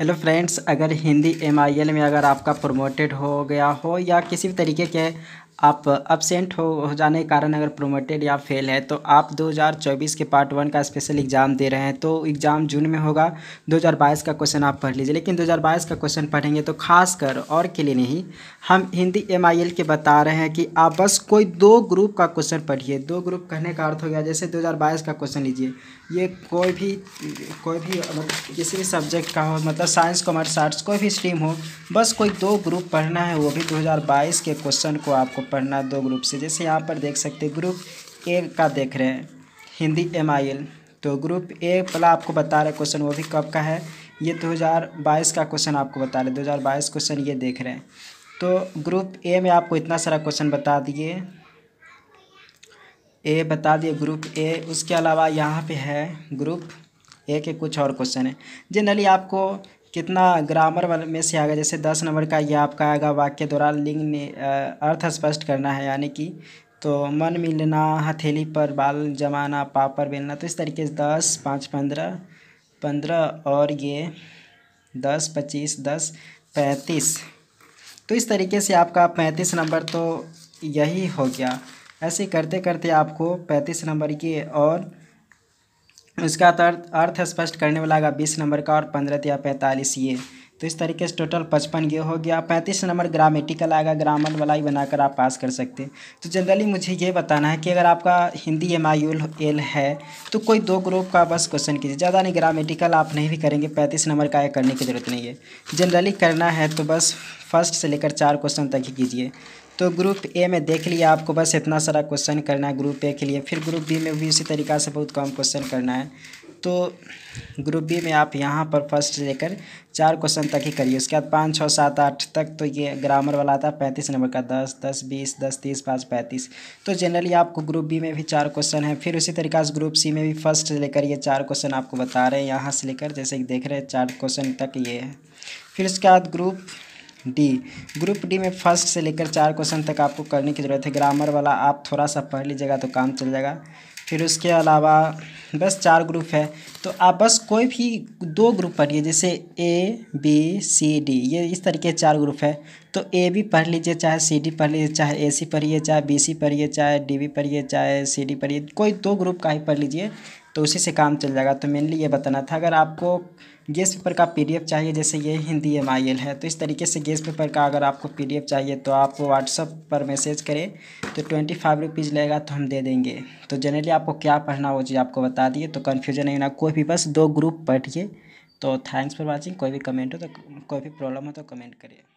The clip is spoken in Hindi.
हेलो फ्रेंड्स अगर हिंदी एम में अगर आपका प्रमोटेड हो गया हो या किसी भी तरीके के आप अब्सेंट हो, हो जाने के कारण अगर प्रोमोटेड या फेल है तो आप 2024 के पार्ट वन का स्पेशल एग्ज़ाम दे रहे हैं तो एग्ज़ाम जून में होगा 2022 का क्वेश्चन आप पढ़ लीजिए लेकिन 2022 का क्वेश्चन पढ़ेंगे तो खास कर और के लिए नहीं हम हिंदी एम के बता रहे हैं कि आप बस कोई दो ग्रुप का क्वेश्चन पढ़िए दो ग्रुप कहने का अर्थ हो गया जैसे दो का क्वेश्चन लीजिए ये कोई भी कोई भी मतलब किसी भी सब्जेक्ट का हो मतलब साइंस कॉमर्स आर्ट्स कोई भी स्ट्रीम हो बस कोई दो ग्रुप पढ़ना है वो भी दो के क्वेश्चन को आपको पढ़ना दो ग्रुप से जैसे यहाँ पर देख सकते हैं ग्रुप ए का देख रहे हैं हिंदी एम आई एल तो ग्रुप ए पहला आपको बता रहे क्वेश्चन वो भी कब का है ये 2022 का क्वेश्चन आपको बता रहे 2022 क्वेश्चन ये देख रहे हैं तो ग्रुप ए में आपको इतना सारा क्वेश्चन बता दिए ए बता दिए ग्रुप ए उसके अलावा यहाँ पे है ग्रुप ए के कुछ और क्वेश्चन है जनरली आपको कितना ग्रामर वाले में से आएगा जैसे दस नंबर का ये आपका आएगा वाक्य दौरान लिंग ने अर्थ स्पष्ट करना है यानी कि तो मन मिलना हथेली पर बाल जमाना पापर बेलना तो इस तरीके से दस पाँच पंद्रह पंद्रह और ये दस पच्चीस दस पैंतीस तो इस तरीके से आपका पैंतीस नंबर तो यही हो गया ऐसे करते करते आपको पैंतीस नंबर की और इसका अर्थ अर्थ स्पष्ट करने वाला होगा बीस नंबर का और पंद्रह या पैंतालीस ये तो इस तरीके से टोटल पचपन ये हो गया पैंतीस नंबर ग्रामेटिकल आएगा ग्रामर वाला ही बनाकर आप पास कर सकते हैं तो जनरली मुझे ये बताना है कि अगर आपका हिंदी एम आई एल है तो कोई दो ग्रुप का बस क्वेश्चन कीजिए ज़्यादा नहीं ग्रामेटिकल आप नहीं भी करेंगे पैंतीस नंबर का करने की ज़रूरत नहीं है जनरली करना है तो बस फर्स्ट से लेकर चार क्वेश्चन तक ही कीजिए तो ग्रुप ए में देख लिया आपको बस इतना सारा क्वेश्चन करना है ग्रुप ए के लिए फिर ग्रुप बी में भी इसी तरीका से बहुत कम क्वेश्चन करना है तो ग्रुप बी में आप यहाँ पर फर्स्ट लेकर चार क्वेश्चन तक ही करिए उसके बाद पाँच छः सात आठ तक तो ये ग्रामर वाला आता है पैंतीस नंबर का दस दस बीस दस तीस पाँच पैंतीस तो जनरली आपको ग्रुप बी में भी चार क्वेश्चन है फिर उसी तरीके से ग्रुप सी में भी फर्स्ट लेकर ये चार क्वेश्चन आपको बता रहे हैं यहाँ से लेकर जैसे कि देख रहे हैं चार क्वेश्चन तक ये है फिर उसके बाद ग्रुप डी ग्रुप डी में फर्स्ट से लेकर चार क्वेश्चन तक आपको करने की ज़रूरत है ग्रामर वाला आप थोड़ा सा पढ़ लीजिएगा तो काम चल जाएगा फिर उसके अलावा बस चार ग्रुप है तो आप बस कोई भी दो ग्रुप पढ़िए जैसे ए बी सी डी ये इस तरीके के चार ग्रुप है तो ए बी पढ़ लीजिए चाहे सी डी पढ़ लीजिए चाहे ए सी पढ़िए चाहे बी सी पढ़िए चाहे डी बी पढ़िए चाहे सी डी पढ़िए कोई दो ग्रुप का ही पढ़ लीजिए तो उसी से काम चल जाएगा तो मेनली ये बताना था अगर आपको गेस पेपर का पीडीएफ चाहिए जैसे ये हिंदी एम है तो इस तरीके से गेस पेपर का अगर आपको पीडीएफ चाहिए तो आप व्हाट्सअप पर मैसेज करें तो ट्वेंटी फाइव रुपीज़ लेगा तो हम दे देंगे तो जनरली आपको क्या पढ़ना वो चीज़ आपको बता दिए तो कन्फ्यूजन नहीं होना कोई भी बस दो ग्रुप पढ़िए तो थैंक्स फॉर वॉचिंग कोई भी कमेंट हो तो कोई भी प्रॉब्लम हो तो कमेंट करिए